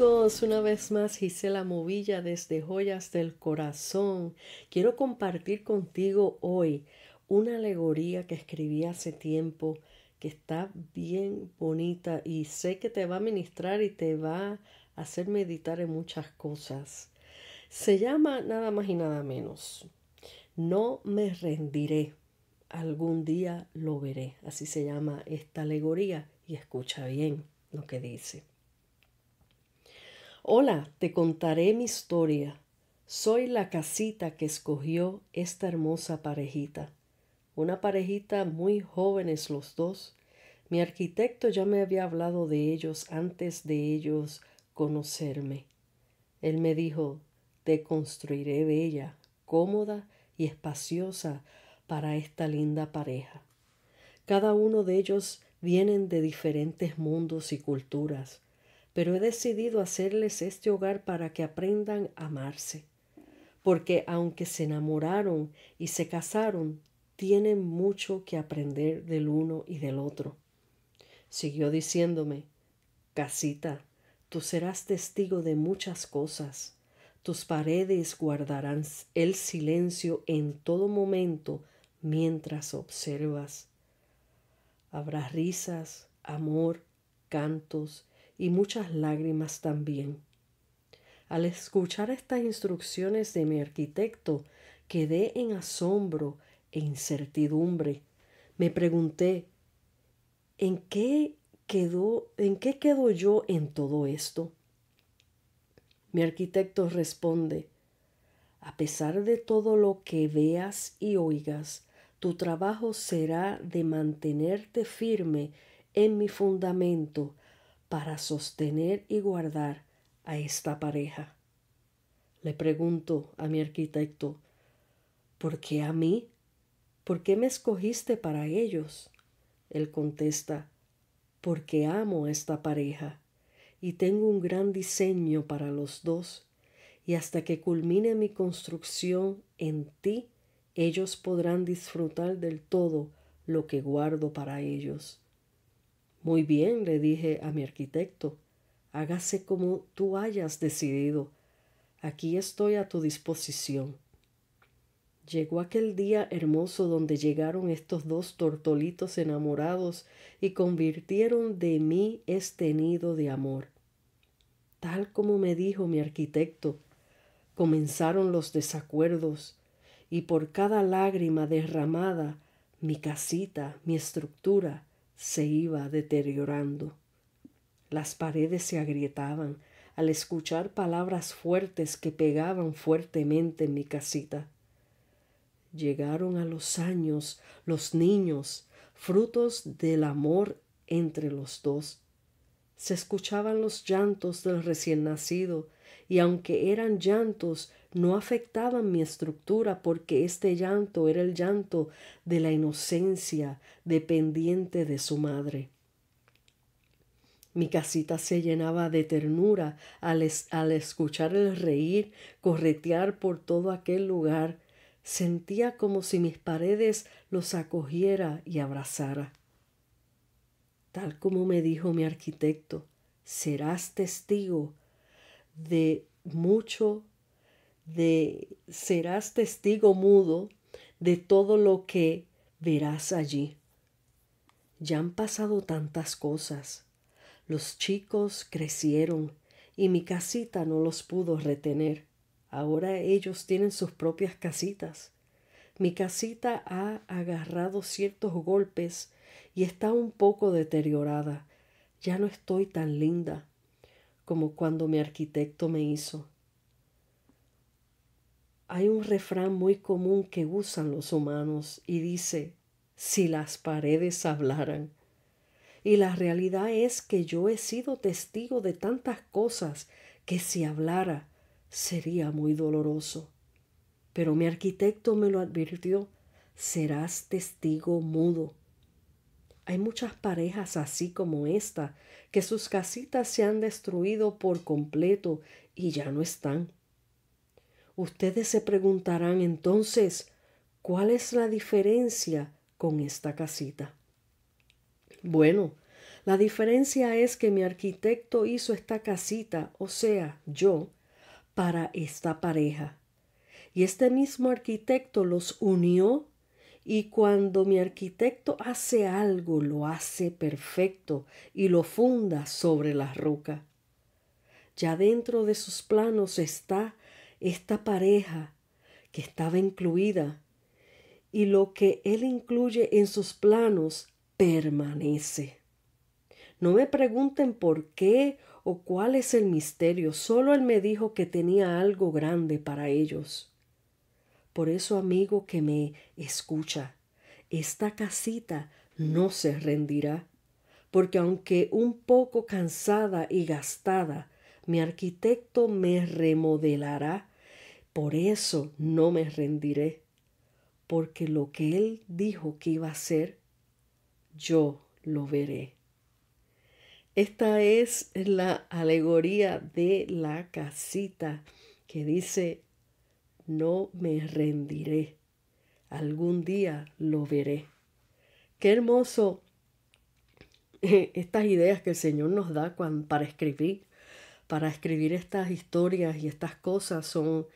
amigos, una vez más Gisela Movilla desde Joyas del Corazón. Quiero compartir contigo hoy una alegoría que escribí hace tiempo que está bien bonita y sé que te va a ministrar y te va a hacer meditar en muchas cosas. Se llama nada más y nada menos. No me rendiré. Algún día lo veré. Así se llama esta alegoría y escucha bien lo que dice. Hola, te contaré mi historia. Soy la casita que escogió esta hermosa parejita. Una parejita muy jóvenes los dos. Mi arquitecto ya me había hablado de ellos antes de ellos conocerme. Él me dijo, te construiré bella, cómoda y espaciosa para esta linda pareja. Cada uno de ellos vienen de diferentes mundos y culturas pero he decidido hacerles este hogar para que aprendan a amarse, porque aunque se enamoraron y se casaron, tienen mucho que aprender del uno y del otro. Siguió diciéndome, Casita, tú serás testigo de muchas cosas, tus paredes guardarán el silencio en todo momento mientras observas. Habrá risas, amor, cantos y muchas lágrimas también. Al escuchar estas instrucciones de mi arquitecto, quedé en asombro e incertidumbre. Me pregunté, ¿en qué en qué quedo yo en todo esto? Mi arquitecto responde, a pesar de todo lo que veas y oigas, tu trabajo será de mantenerte firme en mi fundamento para sostener y guardar a esta pareja. Le pregunto a mi arquitecto, ¿por qué a mí? ¿Por qué me escogiste para ellos? Él contesta, porque amo a esta pareja y tengo un gran diseño para los dos, y hasta que culmine mi construcción en ti, ellos podrán disfrutar del todo lo que guardo para ellos. Muy bien, le dije a mi arquitecto, hágase como tú hayas decidido. Aquí estoy a tu disposición. Llegó aquel día hermoso donde llegaron estos dos tortolitos enamorados y convirtieron de mí este nido de amor. Tal como me dijo mi arquitecto, comenzaron los desacuerdos y por cada lágrima derramada mi casita, mi estructura, se iba deteriorando. Las paredes se agrietaban al escuchar palabras fuertes que pegaban fuertemente en mi casita. Llegaron a los años los niños, frutos del amor entre los dos. Se escuchaban los llantos del recién nacido y aunque eran llantos, no afectaban mi estructura porque este llanto era el llanto de la inocencia dependiente de su madre. Mi casita se llenaba de ternura al, al escuchar el reír, corretear por todo aquel lugar. Sentía como si mis paredes los acogiera y abrazara. Tal como me dijo mi arquitecto, serás testigo de mucho, de serás testigo mudo de todo lo que verás allí. Ya han pasado tantas cosas. Los chicos crecieron y mi casita no los pudo retener. Ahora ellos tienen sus propias casitas. Mi casita ha agarrado ciertos golpes y está un poco deteriorada. Ya no estoy tan linda como cuando mi arquitecto me hizo. Hay un refrán muy común que usan los humanos y dice, si las paredes hablaran. Y la realidad es que yo he sido testigo de tantas cosas que si hablara sería muy doloroso. Pero mi arquitecto me lo advirtió, serás testigo mudo. Hay muchas parejas así como esta, que sus casitas se han destruido por completo y ya no están. Ustedes se preguntarán entonces, ¿cuál es la diferencia con esta casita? Bueno, la diferencia es que mi arquitecto hizo esta casita, o sea, yo, para esta pareja. Y este mismo arquitecto los unió y cuando mi arquitecto hace algo, lo hace perfecto y lo funda sobre la roca. Ya dentro de sus planos está esta pareja que estaba incluida y lo que él incluye en sus planos permanece. No me pregunten por qué o cuál es el misterio, solo él me dijo que tenía algo grande para ellos. Por eso, amigo que me escucha, esta casita no se rendirá, porque aunque un poco cansada y gastada, mi arquitecto me remodelará. Por eso no me rendiré, porque lo que él dijo que iba a hacer, yo lo veré. Esta es la alegoría de la casita que dice no me rendiré. Algún día lo veré. Qué hermoso eh, estas ideas que el Señor nos da para escribir. Para escribir estas historias y estas cosas son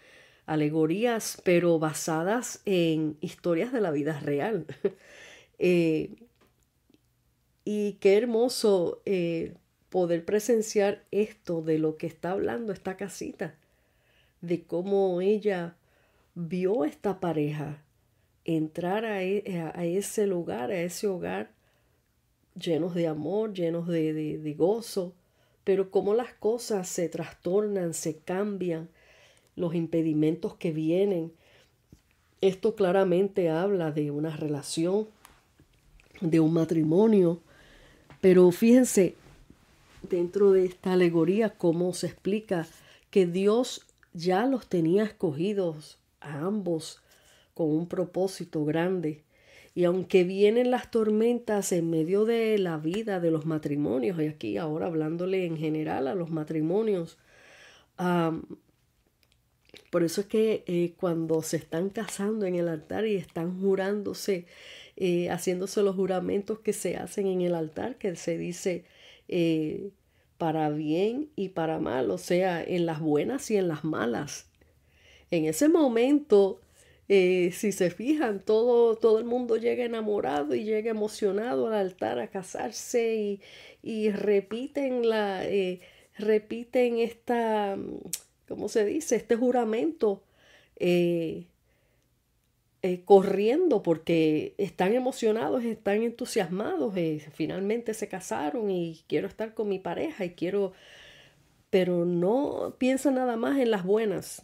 alegorías, pero basadas en historias de la vida real. Eh, y qué hermoso eh, poder presenciar esto de lo que está hablando esta casita, de cómo ella vio esta pareja entrar e, a, ese lugar, a ese hogar, llenos de amor, llenos de, de gozo, pero cómo las cosas se trastornan, se cambian, los impedimentos que vienen. Esto claramente habla de una relación, de un matrimonio, pero fíjense dentro de esta alegoría cómo se explica que Dios ya los tenía escogidos a ambos con un propósito grande. Y aunque vienen las tormentas en medio de la vida de los matrimonios, y aquí ahora hablándole en general a los matrimonios, por eso es que eh, cuando se están casando en el altar y están jurándose, eh, haciéndose los juramentos que se hacen en el altar, que se dice eh, para bien y para mal, o sea, en las buenas y en las malas. En ese momento, eh, si se fijan, todo, todo el mundo llega enamorado y llega emocionado al altar a casarse y, repiten la, eh, repiten esta, mm, ¿cómo se dice? Este juramento. Eh, corriendo porque están emocionados, están entusiasmados, finalmente se casaron y quiero estar con mi pareja y quiero, pero no piensa nada más en las buenas,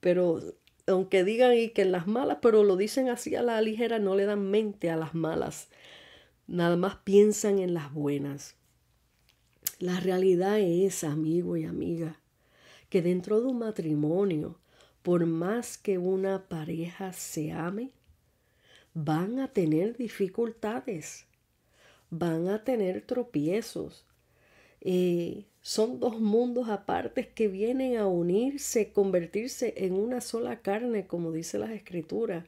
pero aunque digan y que las malas, pero lo dicen así a la ligera, no le dan mente a las malas, nada más piensan en las buenas. La realidad es, amigo y amiga, que dentro de un matrimonio, por más que una pareja se ame, van a tener dificultades, van a tener tropiezos. Eh, son dos mundos apartes que vienen a unirse, convertirse en una sola carne, como dice las escrituras,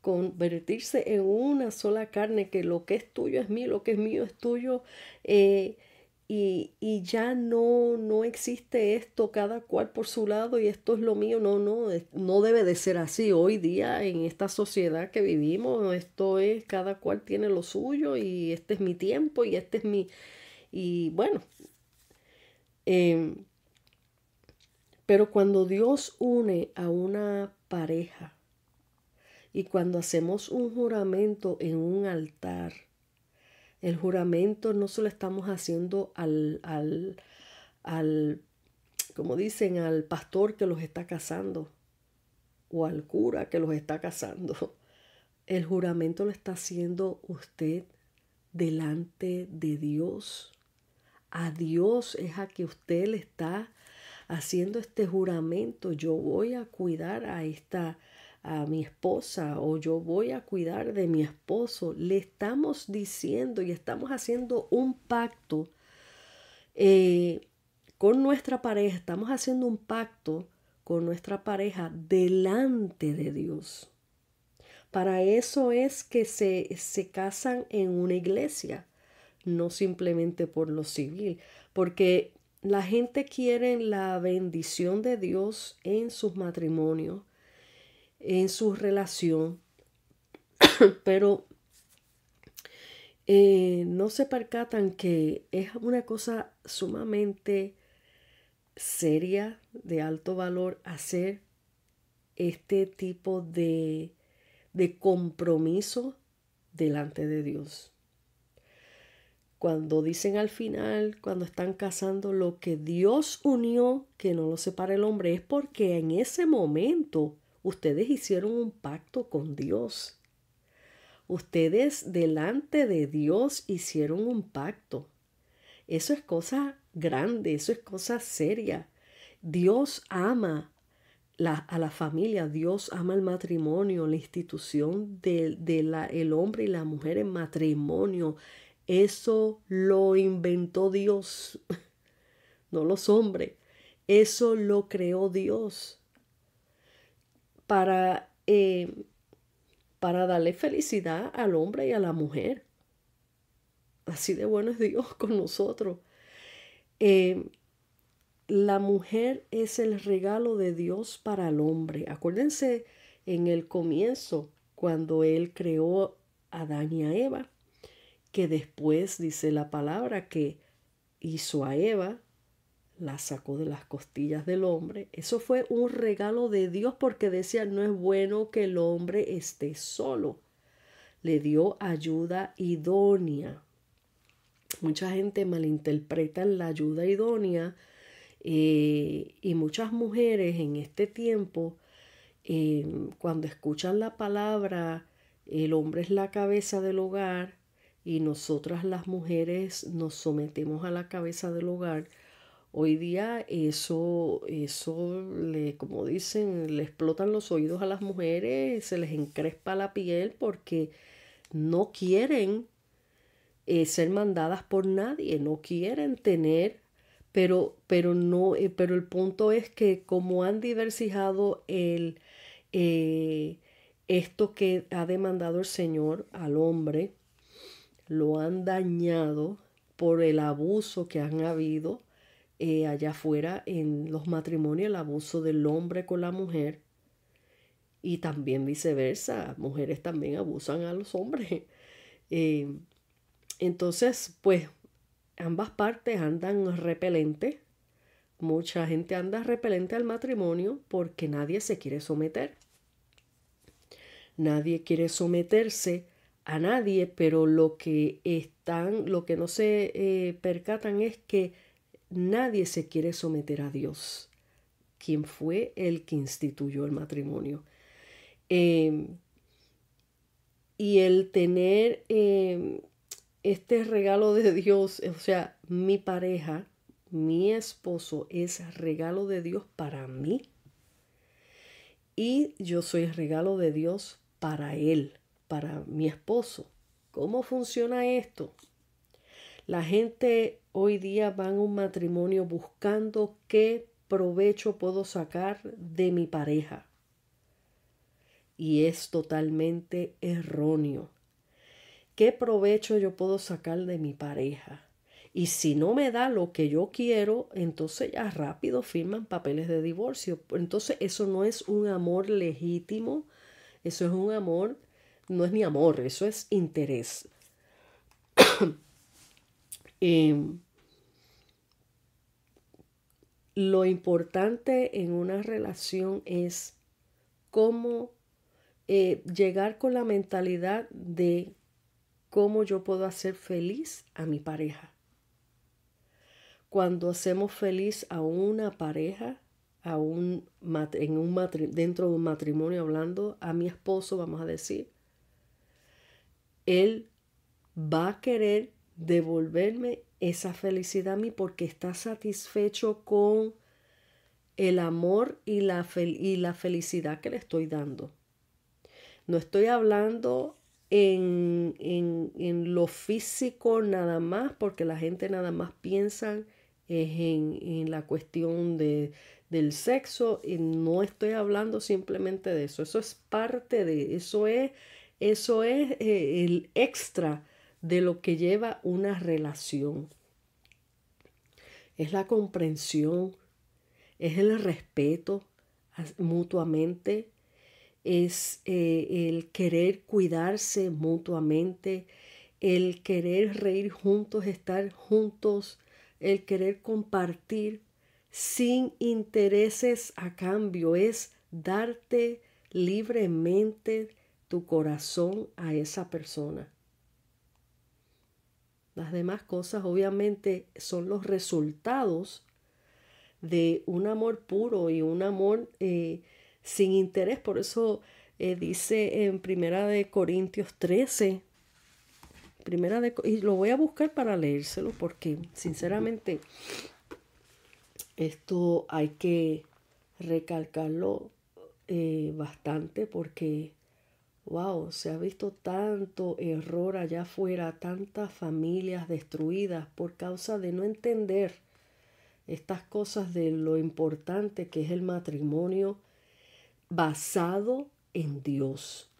convertirse en una sola carne, que lo que es tuyo es mío, lo que es mío es tuyo, eh, y, y, ya no, no existe esto, cada cual por su lado, y esto es lo mío, no, no, no debe de ser así. Hoy día, en esta sociedad que vivimos, esto es, cada cual tiene lo suyo, y este es mi tiempo, y este es mi... Y bueno, Em, pero cuando Dios une a una pareja y cuando hacemos un juramento en un altar, el juramento no solo estamos haciendo al, al, al como dicen, al pastor que los está casando o al cura que los está casando. El juramento lo está haciendo usted delante de Dios a Dios es a que usted le está haciendo este juramento, yo voy a cuidar a esta a mi esposa o yo voy a cuidar de mi esposo, le estamos diciendo y estamos haciendo un pacto eh, con nuestra pareja, estamos haciendo un pacto con nuestra pareja delante de Dios. Para eso es que se, se casan en una iglesia, no simplemente por lo civil, porque la gente quiere la bendición de Dios en sus matrimonios, en su relación, pero eh, no se percatan que es una cosa sumamente seria, de alto valor, hacer este tipo de, de compromiso delante de Dios cuando dicen al final, cuando están casando, lo que Dios unió, que no lo separa el hombre, es porque en ese momento ustedes hicieron un pacto con Dios. Ustedes delante de Dios hicieron un pacto. Eso es cosa grande, eso es cosa seria. Dios ama a la familia, Dios ama el matrimonio, la institución del hombre y la mujer en matrimonio eso lo inventó Dios, no los hombres. Eso lo creó Dios para, eh, para darle felicidad al hombre y a la mujer. Así de bueno es Dios con nosotros. Eh, la mujer es el regalo de Dios para el hombre. Acuérdense en el comienzo, cuando Él creó a Adán y a Eva que después dice la palabra que hizo a Eva, la sacó de las costillas del hombre. Eso fue un regalo de Dios porque decía, no es bueno que el hombre esté solo. Le dio ayuda idónea. Mucha gente malinterpreta la ayuda idónea eh, y muchas mujeres en este tiempo, eh, cuando escuchan la palabra, el hombre es la cabeza del hogar, y nosotras las mujeres nos sometemos a la cabeza del hogar, hoy día eso, eso le, como dicen, le explotan los oídos a las mujeres, se les encrespa la piel porque no quieren eh, ser mandadas por nadie, no quieren tener, pero, pero no, eh, pero el punto es que como han diversificado el eh, esto que ha demandado el Señor al hombre, lo han dañado por el abuso que han habido eh, allá afuera en los matrimonios, el abuso del hombre con la mujer y también viceversa, mujeres también abusan a los hombres. Eh, entonces, pues ambas partes andan repelente, mucha gente anda repelente al matrimonio porque nadie se quiere someter. Nadie quiere someterse a nadie, pero lo que están, lo que no se eh, percatan es que nadie se quiere someter a Dios, quien fue el que instituyó el matrimonio. Em, y el tener em, este regalo de Dios, o sea, mi pareja, mi esposo es regalo de Dios para mí y yo soy regalo de Dios para él para mi esposo. ¿Cómo funciona esto? La gente hoy día va a un matrimonio buscando qué provecho puedo sacar de mi pareja. Y es totalmente erróneo. ¿Qué provecho yo puedo sacar de mi pareja? Y si no me da lo que yo quiero, entonces ya rápido firman papeles de divorcio. Entonces eso no es un amor legítimo, eso es un amor no es ni amor, eso es interés. Em, lo importante en una relación es cómo eh, llegar con la mentalidad de cómo yo puedo hacer feliz a mi pareja. Cuando hacemos feliz a una pareja, a un, en un dentro de un matrimonio hablando, a mi esposo, vamos a decir, él va a querer devolverme esa felicidad a mí porque está satisfecho con el amor y la, y la felicidad que le estoy dando. No estoy hablando en, en, lo físico nada más, porque la gente nada más piensa en, en, la cuestión del sexo, y no estoy hablando simplemente de eso, eso es parte de, eso es eso es eh, el extra de lo que lleva una relación. Es la comprensión, es el respeto mutuamente, es eh, el querer cuidarse mutuamente, el querer reír juntos, estar juntos, el querer compartir sin intereses a cambio, es darte libremente tu corazón a esa persona. Las demás cosas obviamente son los resultados de un amor puro y un amor eh, sin interés. Por eso eh, dice en Primera de Corintios 13, primera de, y lo voy a buscar para leérselo porque sinceramente esto hay que recalcarlo eh, bastante porque wow, se ha visto tanto error allá afuera, tantas familias destruidas por causa de no entender estas cosas de lo importante que es el matrimonio basado en Dios.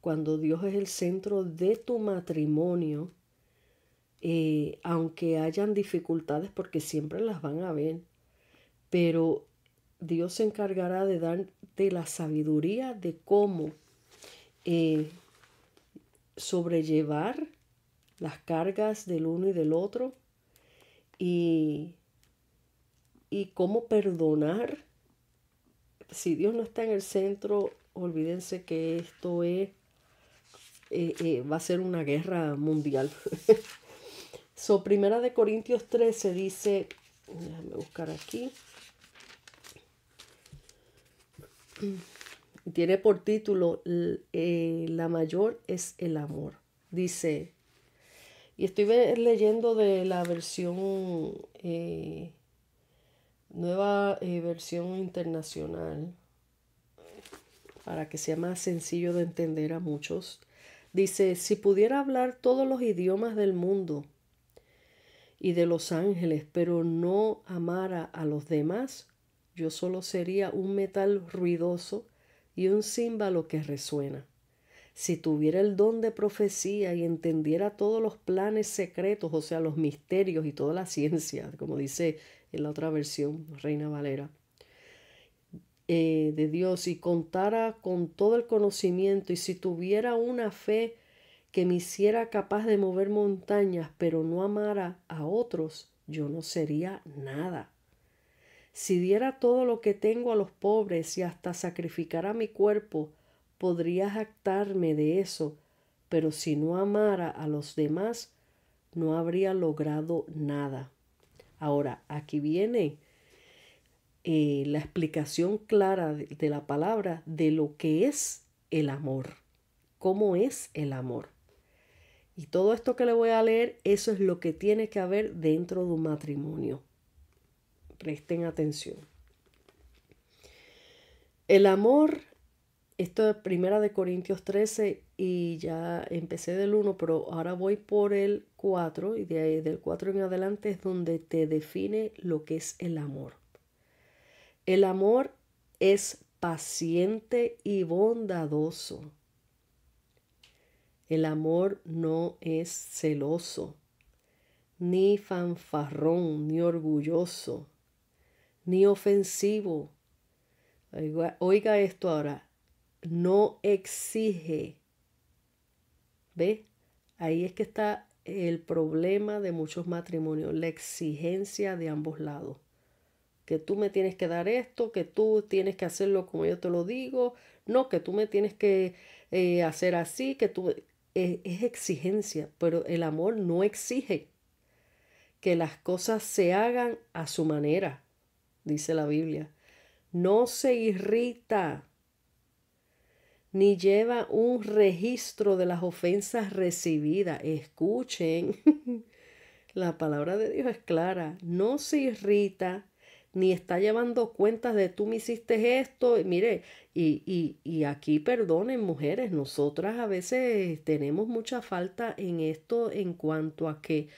Cuando Dios es el centro de tu matrimonio, eh, aunque hayan dificultades, porque siempre las van a ver, pero Dios se encargará de darte la sabiduría de cómo eh, sobrellevar las cargas del uno y del otro y, y cómo perdonar. Si Dios no está en el centro, olvídense que esto es, eh, eh, va a ser una guerra mundial. so, primera de Corintios 13 dice, déjame buscar aquí tiene por título eh, La mayor es el amor. Dice, y estoy leyendo de la versión, eh, nueva eh, versión internacional, para que sea más sencillo de entender a muchos. Dice, si pudiera hablar todos los idiomas del mundo y de los ángeles, pero no amara a los demás, yo solo sería un metal ruidoso y un símbolo que resuena. Si tuviera el don de profecía y entendiera todos los planes secretos, o sea, los misterios y toda la ciencia, como dice en la otra versión, Reina Valera, eh, de Dios, y contara con todo el conocimiento, y si tuviera una fe que me hiciera capaz de mover montañas, pero no amara a otros, yo no sería nada. Si diera todo lo que tengo a los pobres y hasta sacrificara mi cuerpo, podría jactarme de eso, pero si no amara a los demás, no habría logrado nada. Ahora, aquí viene eh, la explicación clara de la palabra de lo que es el amor, cómo es el amor. Y todo esto que le voy a leer, eso es lo que tiene que haber dentro de un matrimonio. Presten atención. El amor, esto es primera de Corintios 13 y ya empecé del 1, pero ahora voy por el 4 y de ahí, del 4 en adelante es donde te define lo que es el amor. El amor es paciente y bondadoso. El amor no es celoso, ni fanfarrón, ni orgulloso, ni ofensivo. Oiga, esto ahora, no exige. ¿Ve? Ahí es que está el problema de muchos matrimonios, la exigencia de ambos lados. Que tú me tienes que dar esto, que tú tienes que hacerlo como yo te lo digo, no, que tú me tienes que eh, hacer así, que tú... E, es exigencia, pero el amor no exige que las cosas se hagan a su manera dice la Biblia. No se irrita ni lleva un registro de las ofensas recibidas. Escuchen, la palabra de Dios es clara. No se irrita ni está llevando cuentas de tú me hiciste esto. Mire, y, y, y, aquí perdonen mujeres, nosotras a veces tenemos mucha falta en esto en cuanto a que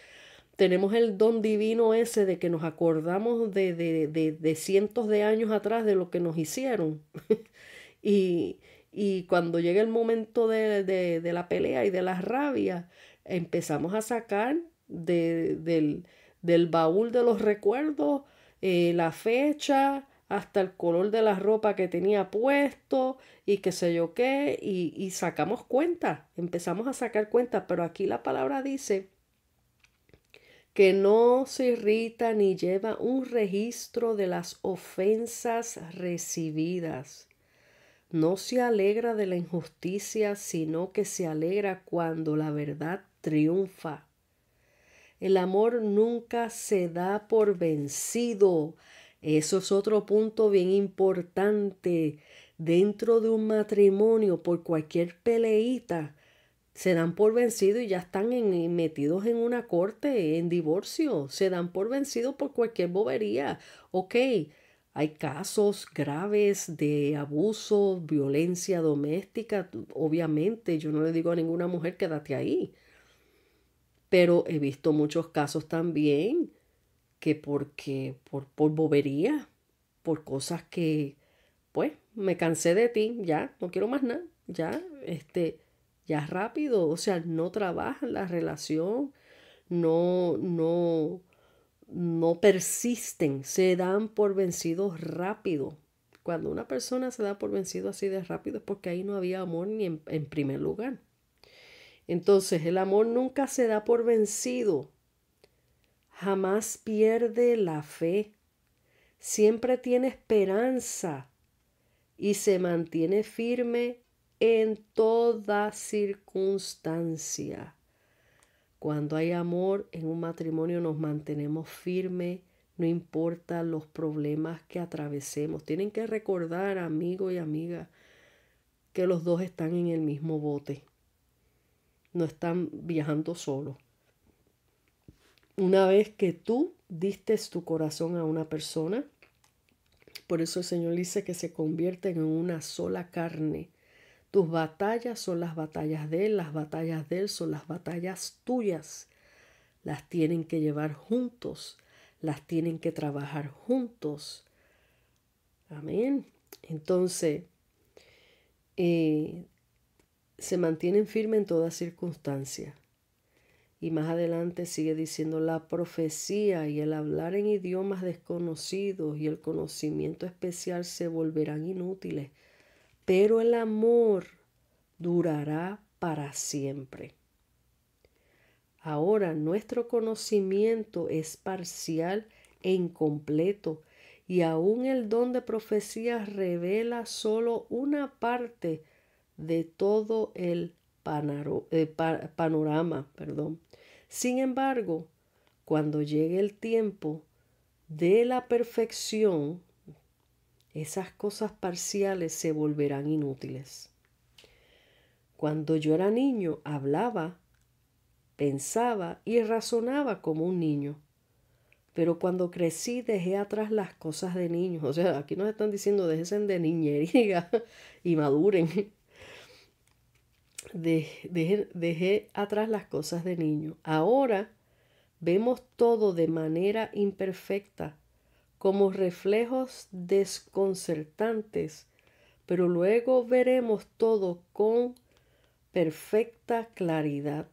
tenemos el don divino ese de que nos acordamos de, de, cientos de años atrás de lo que nos hicieron. y, y, cuando llega el momento de, la pelea y de la rabia, empezamos a sacar del, del, baúl de los recuerdos eh, la fecha, hasta el color de la ropa que tenía puesto y qué sé yo qué, y, y, sacamos cuenta, empezamos a sacar cuenta, pero aquí la palabra dice que no se irrita ni lleva un registro de las ofensas recibidas. No se alegra de la injusticia, sino que se alegra cuando la verdad triunfa. El amor nunca se da por vencido. Eso es otro punto bien importante. Dentro de un matrimonio, por cualquier peleita, se dan por vencido y ya están eh, metidos en una corte, en divorcio, se dan por vencido por cualquier bobería. Ok, hay casos graves de abuso, violencia doméstica, obviamente, yo no le digo a ninguna mujer quédate ahí, pero he visto muchos casos también que porque, por, por bobería, por cosas que, pues, me cansé de ti, ya, no quiero más nada, ya, este, ya rápido, o sea, no trabajan la relación, no, no, no persisten, se dan por vencidos rápido. Cuando una persona se da por vencido así de rápido es porque ahí no había amor ni en primer lugar. Entonces, el amor nunca se da por vencido, jamás pierde la fe, siempre tiene esperanza y se mantiene firme en toda circunstancia. Cuando hay amor en un matrimonio nos mantenemos firmes, no importa los problemas que atravesemos. Tienen que recordar, amigo y amiga, que los dos están en el mismo bote. No están viajando solos. Una vez que tú diste tu corazón a una persona, por eso el Señor dice que se convierten en una sola carne tus batallas son las batallas de Él, las batallas de Él son las batallas tuyas. Las tienen que llevar juntos, las tienen que trabajar juntos. Amén. Entonces, eh, se mantienen firmes en toda circunstancia. Y más adelante sigue diciendo la profecía y el hablar en idiomas desconocidos y el conocimiento especial se volverán inútiles pero el amor durará para siempre. Ahora nuestro conocimiento es parcial e incompleto y aún el don de profecías revela solo una parte de todo el eh, panorama. Perdón. Sin embargo, cuando llegue el tiempo de la perfección, esas cosas parciales se volverán inútiles. Cuando yo era niño hablaba, pensaba y razonaba como un niño. Pero cuando crecí dejé atrás las cosas de niños. O sea, aquí nos están diciendo dejen de niñería y maduren. De, dejé atrás las cosas de niño. Ahora vemos todo de manera imperfecta como reflejos desconcertantes, pero luego veremos todo con perfecta claridad.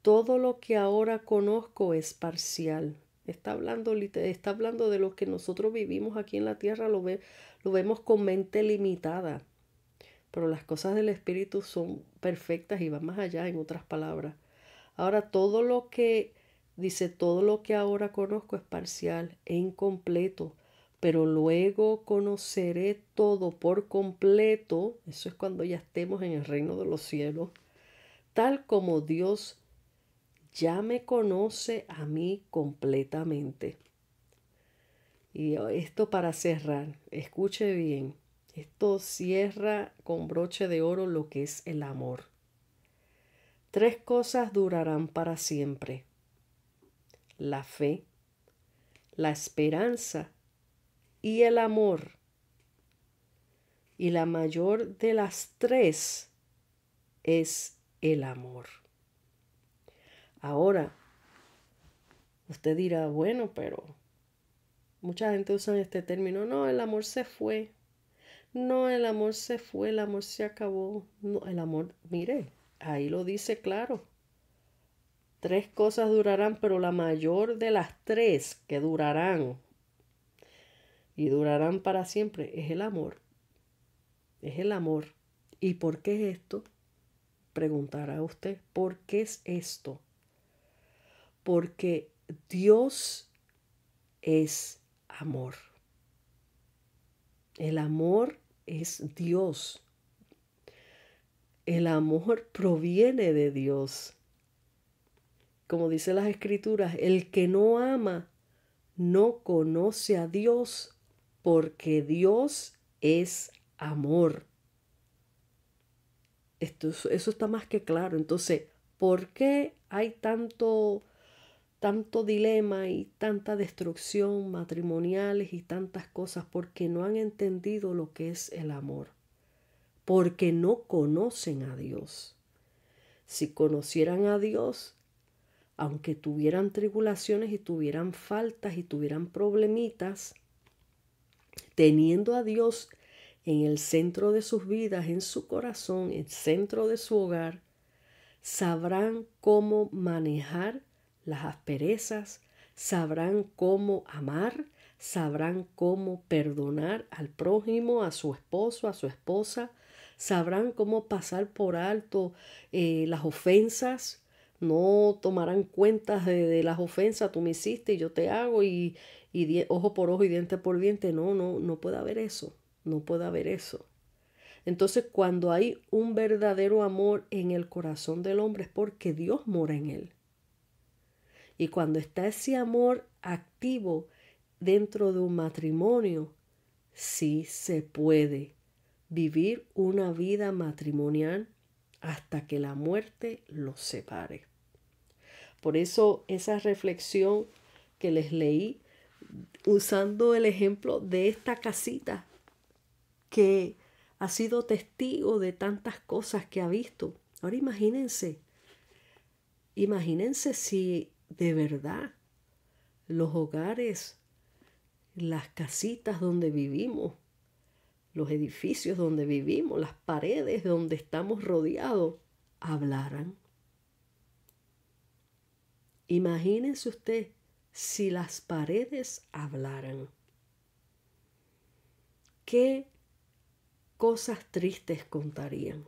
Todo lo que ahora conozco es parcial. Está hablando, está hablando de lo que nosotros vivimos aquí en la tierra, lo, ve, lo vemos con mente limitada. Pero las cosas del Espíritu son perfectas y van más allá, en otras palabras. Ahora, todo lo que Dice, todo lo que ahora conozco es parcial e incompleto, pero luego conoceré todo por completo, eso es cuando ya estemos en el reino de los cielos, tal como Dios ya me conoce a mí completamente. Y esto para cerrar, escuche bien, esto cierra con broche de oro lo que es el amor. Tres cosas durarán para siempre la fe, la esperanza y el amor. Y la mayor de las tres es el amor. Ahora, usted dirá, bueno, pero mucha gente usa este término, no, el amor se fue. No, el amor se fue, el amor se acabó. No, el amor, mire, ahí lo dice claro. Tres cosas durarán, pero la mayor de las tres que durarán y durarán para siempre es el amor. Es el amor. ¿Y por qué es esto? Preguntará usted, ¿por qué es esto? Porque Dios es amor. El amor es Dios. El amor proviene de Dios como dice las escrituras, el que no ama no conoce a Dios porque Dios es amor. Esto, eso está más que claro. Entonces, ¿por qué hay tanto, tanto dilema y tanta destrucción matrimoniales y tantas cosas? Porque no han entendido lo que es el amor. Porque no conocen a Dios. Si conocieran a Dios, aunque tuvieran tribulaciones y tuvieran faltas y tuvieran problemitas, teniendo a Dios en el centro de sus vidas, en su corazón, en el centro de su hogar, sabrán cómo manejar las asperezas, sabrán cómo amar, sabrán cómo perdonar al prójimo, a su esposo, a su esposa, sabrán cómo pasar por alto eh, las ofensas, no tomarán cuentas de, las ofensas, tú me hiciste y yo te hago, y, ojo por ojo y diente por diente. No, no, no puede haber eso, no puede haber eso. Entonces, cuando hay un verdadero amor en el corazón del hombre es porque Dios mora en él. Y cuando está ese amor activo dentro de un matrimonio, sí se puede vivir una vida matrimonial hasta que la muerte los separe. Por eso esa reflexión que les leí usando el ejemplo de esta casita que ha sido testigo de tantas cosas que ha visto. Ahora imagínense, imagínense si de verdad los hogares, las casitas donde vivimos, los edificios donde vivimos, las paredes donde estamos rodeados, hablaran. Imagínense usted si las paredes hablaran. ¿Qué cosas tristes contarían?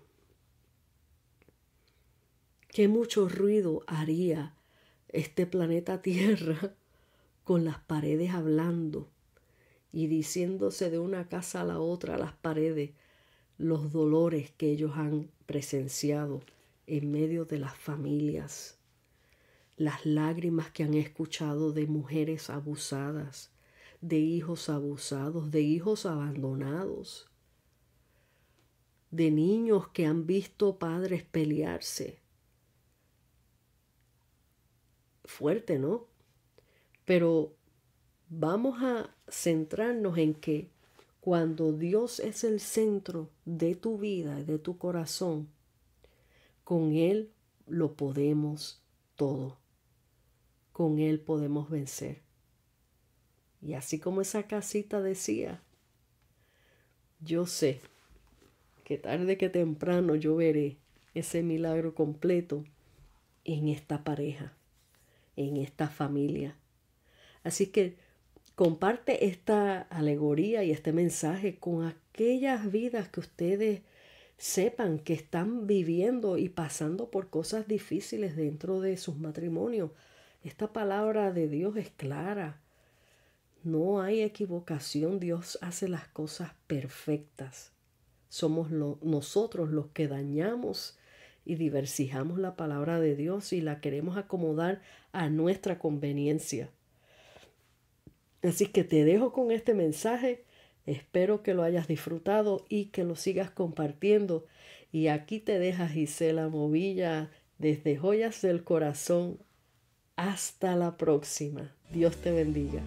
¿Qué mucho ruido haría este planeta Tierra con las paredes hablando y diciéndose de una casa a la otra a las paredes los dolores que ellos han presenciado en medio de las familias, las lágrimas que han escuchado de mujeres abusadas, de hijos abusados, de hijos abandonados, de niños que han visto padres pelearse. Fuerte, ¿no? Pero vamos a centrarnos en que cuando Dios es el centro de tu vida y de tu corazón, con Él lo podemos todo. Con Él podemos vencer. Y así como esa casita decía, yo sé que tarde que temprano yo veré ese milagro completo en esta pareja, en esta familia. Así que comparte esta alegoría y este mensaje con aquellas vidas que ustedes sepan que están viviendo y pasando por cosas difíciles dentro de sus matrimonios. Esta palabra de Dios es clara. No hay equivocación, Dios hace las cosas perfectas. Somos nosotros los que dañamos y diversijamos la palabra de Dios y la queremos acomodar a nuestra conveniencia. Así que te dejo con este mensaje. Espero que lo hayas disfrutado y que lo sigas compartiendo. Y aquí te deja Gisela Movilla desde Joyas del Corazón. Hasta la próxima. Dios te bendiga.